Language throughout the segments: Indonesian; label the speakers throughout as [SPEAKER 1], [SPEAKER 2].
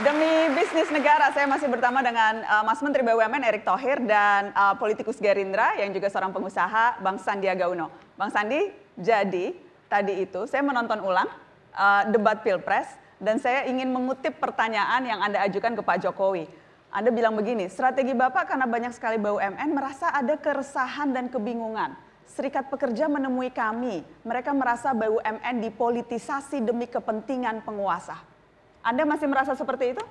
[SPEAKER 1] Demi bisnis negara, saya masih bertama dengan uh, Mas Menteri BUMN Erick Thohir dan uh, politikus Gerindra yang juga seorang pengusaha Bang Sandiaga Uno. Bang Sandi, jadi tadi itu saya menonton ulang uh, debat Pilpres dan saya ingin mengutip pertanyaan yang Anda ajukan ke Pak Jokowi. Anda bilang begini, strategi Bapak karena banyak sekali BUMN merasa ada keresahan dan kebingungan. Serikat pekerja menemui kami, mereka merasa BUMN dipolitisasi demi kepentingan penguasa. Anda masih merasa seperti itu?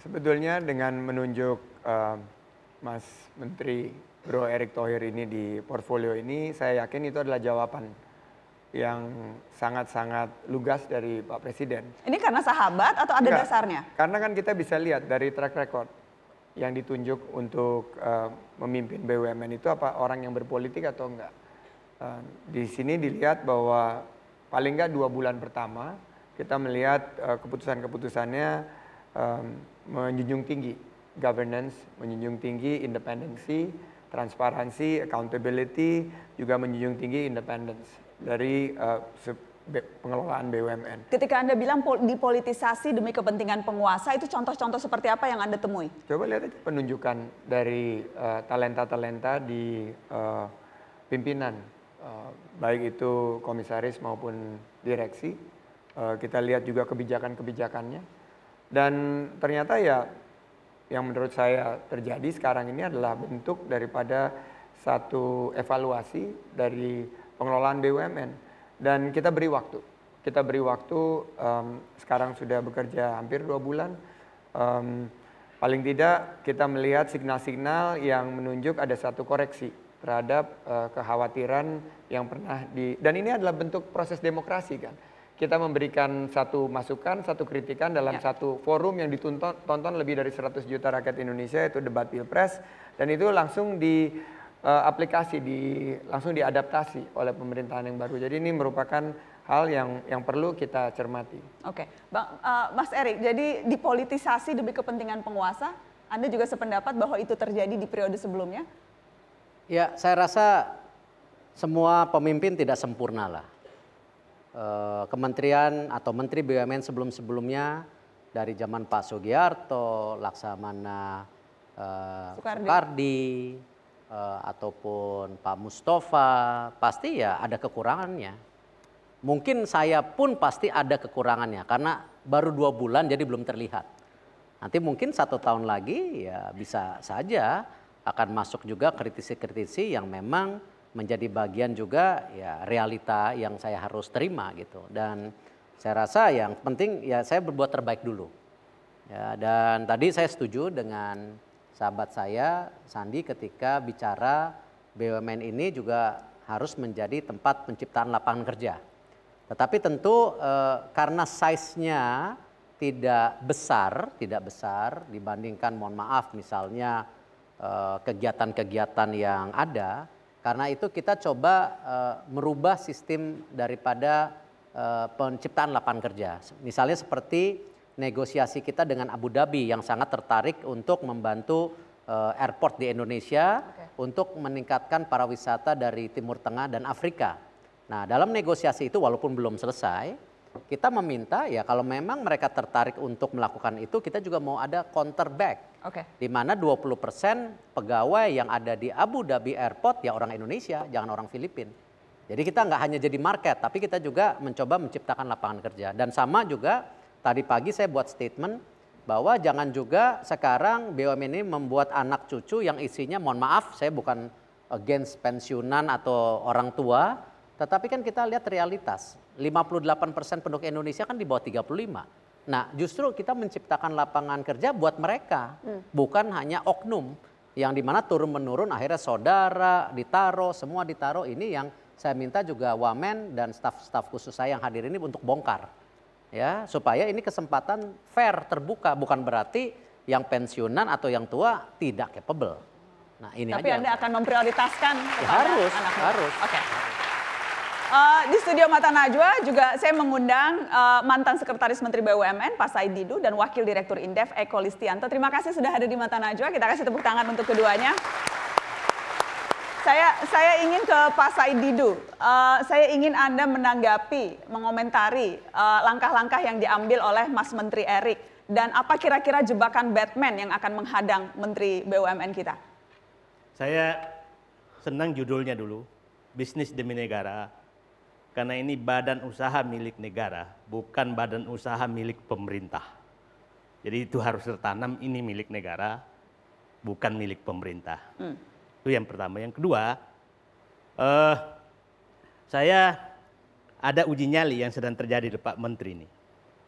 [SPEAKER 2] Sebetulnya dengan menunjuk uh, Mas Menteri Bro Erick Thohir ini di portfolio ini, saya yakin itu adalah jawaban yang sangat-sangat lugas dari Pak Presiden.
[SPEAKER 1] Ini karena sahabat atau ada Enggak, dasarnya?
[SPEAKER 2] Karena kan kita bisa lihat dari track record yang ditunjuk untuk uh, memimpin BUMN itu apa orang yang berpolitik atau enggak. Uh, di sini dilihat bahwa paling enggak dua bulan pertama kita melihat uh, keputusan-keputusannya um, menjunjung tinggi governance, menjunjung tinggi independensi, transparansi, accountability, juga menjunjung tinggi independence dari uh, pengelolaan BUMN.
[SPEAKER 1] Ketika Anda bilang pol dipolitisasi demi kepentingan penguasa, itu contoh-contoh seperti apa yang Anda temui?
[SPEAKER 2] Coba lihat aja penunjukan dari eh, talenta-talenta uh, di uh, pimpinan, uh, baik itu komisaris maupun direksi Eh, kita lihat juga kebijakan-kebijakannya. Dan ternyata ya yang menurut saya terjadi sekarang ini adalah bentuk daripada satu evaluasi dari pengelolaan BUMN. Dan kita beri waktu. Kita beri waktu um, sekarang sudah bekerja hampir dua bulan. Um, paling tidak kita melihat signal-signal yang menunjuk ada satu koreksi terhadap uh, kekhawatiran yang pernah di dan ini adalah bentuk proses demokrasi kan kita memberikan satu masukan, satu kritikan dalam ya. satu forum yang ditonton tonton lebih dari 100 juta rakyat Indonesia itu debat pilpres dan itu langsung di uh, aplikasi di langsung diadaptasi oleh pemerintahan yang baru. Jadi ini merupakan hal yang yang perlu kita cermati. Oke,
[SPEAKER 1] Bang uh, Mas Erik, jadi dipolitisasi demi kepentingan penguasa, Anda juga sependapat bahwa itu terjadi di periode sebelumnya?
[SPEAKER 3] Ya, saya rasa semua pemimpin tidak sempurna lah Eh, kementerian atau menteri BUMN sebelum-sebelumnya dari zaman Pak Sugiarto, Laksamana uh, Soekardi, eh, ataupun Pak Mustafa, pasti ya ada kekurangannya. Mungkin saya pun pasti ada kekurangannya karena baru dua bulan jadi belum terlihat. Nanti mungkin satu tahun lagi ya bisa saja akan masuk juga kritisi-kritisi yang memang menjadi bagian juga ya realita yang saya harus terima gitu dan saya rasa yang penting ya saya berbuat terbaik dulu ya dan tadi saya setuju dengan sahabat saya Sandi ketika bicara BUMN ini juga harus menjadi tempat penciptaan lapangan kerja tetapi tentu eh, karena size-nya tidak besar tidak besar dibandingkan mohon maaf misalnya eh, kegiatan-kegiatan yang ada karena itu kita coba uh, merubah sistem daripada uh, penciptaan lapangan kerja. Misalnya seperti negosiasi kita dengan Abu Dhabi yang sangat tertarik untuk membantu uh, airport di Indonesia okay. untuk meningkatkan para wisata dari Timur Tengah dan Afrika. Nah, dalam negosiasi itu walaupun belum selesai, kita meminta ya kalau memang mereka tertarik untuk melakukan itu kita juga mau ada counter back. Okay. Di mana 20% pegawai yang ada di Abu Dhabi Airport ya orang Indonesia, jangan orang Filipina. Jadi kita nggak hanya jadi market, tapi kita juga mencoba menciptakan lapangan kerja. Dan sama juga tadi pagi saya buat statement bahwa jangan juga sekarang BUMN ini membuat anak cucu yang isinya mohon maaf saya bukan against pensiunan atau orang tua, tetapi kan kita lihat realitas 58% persen penduduk Indonesia kan di bawah 35. Nah, justru kita menciptakan lapangan kerja buat mereka, hmm. bukan hanya oknum yang dimana turun-menurun akhirnya saudara ditaruh, semua ditaruh ini yang saya minta juga Wamen dan staf-staf khusus saya yang hadir ini untuk bongkar. Ya, supaya ini kesempatan fair terbuka, bukan berarti yang pensiunan atau yang tua tidak capable. Nah, ini Tapi aja. Anda
[SPEAKER 1] akan memprioritaskan ya, harus, anak
[SPEAKER 3] -anak. harus. Oke. Okay.
[SPEAKER 1] Uh, di studio Mata Najwa juga saya mengundang uh, mantan Sekretaris Menteri BUMN Pak Said Didu dan Wakil Direktur Indef Eko Listianto. Terima kasih sudah hadir di Mata Najwa. Kita kasih tepuk tangan untuk keduanya. Saya saya ingin ke Pak Said Didu. Uh, eh, saya ingin Anda menanggapi, mengomentari langkah-langkah uh, yang diambil oleh Mas Menteri Erik dan apa kira-kira jebakan Batman yang akan menghadang Menteri BUMN kita?
[SPEAKER 4] Saya senang judulnya dulu, bisnis demi negara karena ini badan usaha milik negara, bukan badan usaha milik pemerintah. Jadi itu harus tertanam ini milik negara, bukan milik pemerintah. Hmm. Itu yang pertama. Yang kedua, uh, saya ada uji nyali yang sedang terjadi di Pak Menteri ini.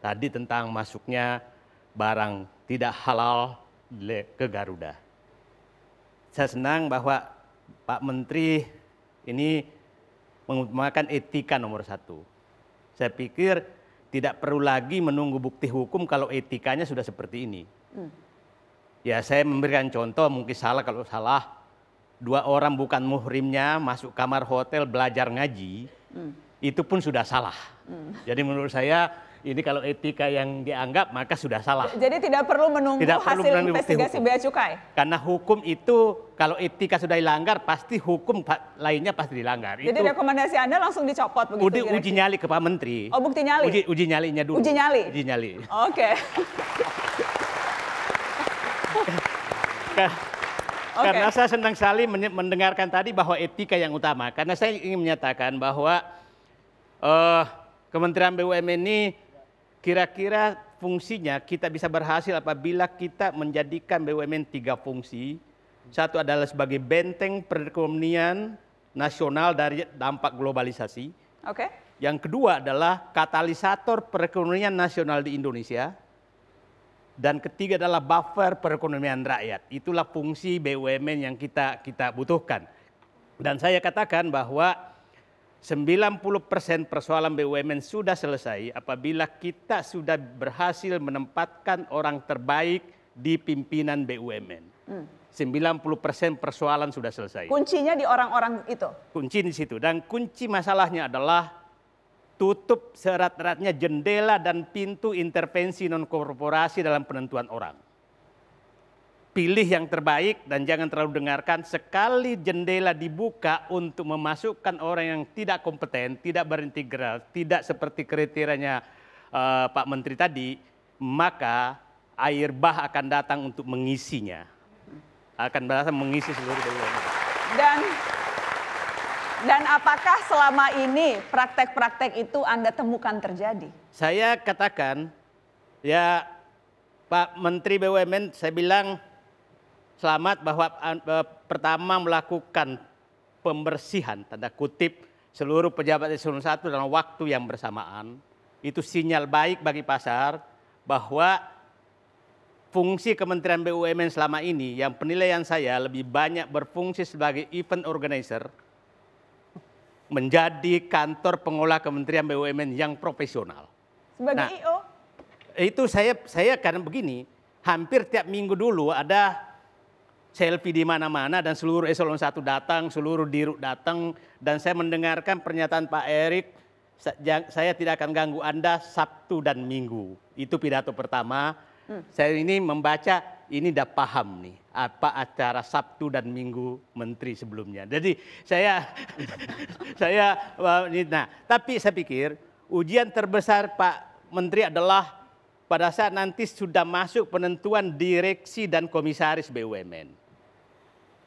[SPEAKER 4] Tadi tentang masuknya barang tidak halal ke Garuda. Saya senang bahwa Pak Menteri ini mengutamakan etika nomor satu. Saya pikir tidak perlu lagi menunggu bukti hukum kalau etikanya sudah seperti ini. Hmm. Ya saya memberikan contoh mungkin salah kalau salah. Dua orang bukan muhrimnya masuk kamar hotel belajar ngaji, hmm. itu pun sudah salah. Hmm. Jadi menurut saya ini kalau etika yang dianggap maka sudah salah.
[SPEAKER 1] Jadi tidak perlu menunggu tidak hasil perlu investigasi bea cukai.
[SPEAKER 4] Karena hukum itu kalau etika sudah dilanggar pasti hukum lainnya pasti dilanggar. Jadi itu
[SPEAKER 1] rekomendasi Anda langsung dicopot begitu. Uji, uji nyali
[SPEAKER 4] ke Pak Menteri. Oh, bukti nyali. Uji, uji nyalinya dulu. Uji nyali. Uji nyali. Oke. Okay. Okay. Karena saya senang sekali mendengarkan tadi bahwa etika yang utama. Karena saya ingin menyatakan bahwa uh, Kementerian BUMN ini Kira-kira fungsinya kita bisa berhasil apabila kita menjadikan BUMN tiga fungsi. Satu adalah sebagai benteng perekonomian nasional dari dampak globalisasi. Oke. Okay. Yang kedua adalah katalisator perekonomian nasional di Indonesia. Dan ketiga adalah buffer perekonomian rakyat. Itulah fungsi BUMN yang kita kita butuhkan. Dan saya katakan bahwa 90% persoalan BUMN sudah selesai apabila kita sudah berhasil menempatkan orang terbaik di pimpinan BUMN. Hmm. 90% persoalan sudah selesai.
[SPEAKER 1] Kuncinya di orang-orang itu?
[SPEAKER 4] Kunci di situ. Dan kunci masalahnya adalah tutup serat-eratnya jendela dan pintu intervensi non-korporasi dalam penentuan orang pilih yang terbaik dan jangan terlalu dengarkan sekali jendela dibuka untuk memasukkan orang yang tidak kompeten, tidak berintegral, tidak seperti kriterianya uh, Pak Menteri tadi, maka air bah akan datang untuk mengisinya. Akan berasa mengisi seluruh bumn.
[SPEAKER 1] Dan dan apakah selama ini praktek-praktek itu Anda temukan terjadi?
[SPEAKER 4] Saya katakan ya Pak Menteri BUMN saya bilang Selamat bahwa uh, pertama melakukan pembersihan tanda kutip seluruh pejabat eselon 1 dalam waktu yang bersamaan. Itu sinyal baik bagi pasar bahwa fungsi Kementerian BUMN selama ini yang penilaian saya lebih banyak berfungsi sebagai event organizer menjadi kantor pengolah Kementerian BUMN yang profesional.
[SPEAKER 1] Sebagai nah, IO?
[SPEAKER 4] Itu saya saya karena begini, hampir tiap minggu dulu ada selfie di mana-mana dan seluruh eselon satu datang, seluruh dirut datang dan saya mendengarkan pernyataan Pak Erik saya tidak akan ganggu Anda Sabtu dan Minggu. Itu pidato pertama. Hmm. Saya ini membaca ini udah paham nih apa acara Sabtu dan Minggu menteri sebelumnya. Jadi saya saya nah, tapi saya pikir ujian terbesar Pak Menteri adalah pada saat nanti sudah masuk penentuan direksi dan komisaris BUMN.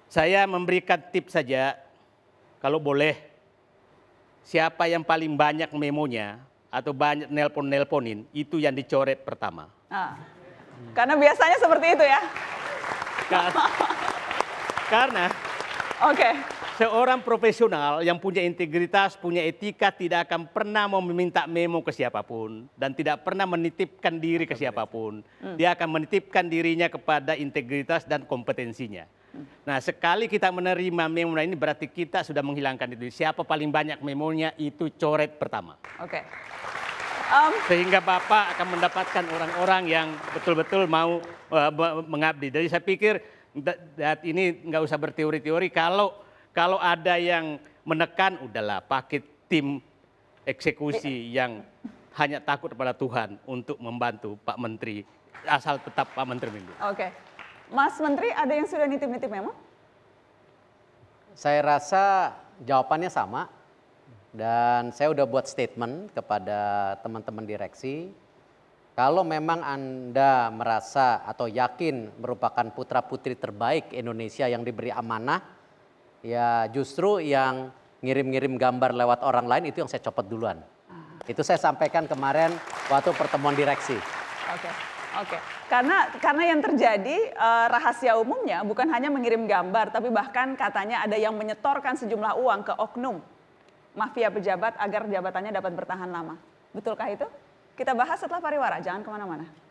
[SPEAKER 4] Saya memberikan tips saja, kalau boleh, siapa yang paling banyak memonya atau banyak nelpon-nelponin, itu yang dicoret pertama.
[SPEAKER 1] Ah. Karena biasanya seperti itu ya? Karena. Oke. Okay
[SPEAKER 4] seorang profesional yang punya integritas, punya etika tidak akan pernah mau meminta memo ke siapapun dan tidak pernah menitipkan diri ke siapapun. Hmm. Dia akan menitipkan dirinya kepada integritas dan kompetensinya. Hmm. Nah, sekali kita menerima memo nah ini berarti kita sudah menghilangkan itu. Siapa paling banyak memonya itu coret pertama.
[SPEAKER 1] Oke. Okay. Um. um,
[SPEAKER 4] Sehingga Bapak akan mendapatkan orang-orang yang betul-betul mau uh, mengabdi. Jadi saya pikir that, that ini nggak usah berteori-teori kalau kalau ada yang menekan, udahlah pakai tim eksekusi eh. yang hanya takut kepada Tuhan untuk membantu Pak Menteri, asal tetap Pak Menteri Minggu.
[SPEAKER 1] Oke. Mas Menteri, ada yang sudah nitip-nitip memang?
[SPEAKER 3] Saya rasa jawabannya sama. Dan saya sudah buat statement kepada teman-teman direksi, kalau memang Anda merasa atau yakin merupakan putra-putri terbaik Indonesia yang diberi amanah, Ya justru yang ngirim-ngirim gambar lewat orang lain itu yang saya copot duluan. Ah. Itu saya sampaikan kemarin waktu pertemuan direksi.
[SPEAKER 1] Oke. Okay. Oke, okay. karena karena yang terjadi uh, rahasia umumnya bukan hanya mengirim gambar, tapi bahkan katanya ada yang menyetorkan sejumlah uang ke oknum mafia pejabat agar jabatannya dapat bertahan lama. Betulkah itu? Kita bahas setelah pariwara, jangan kemana-mana.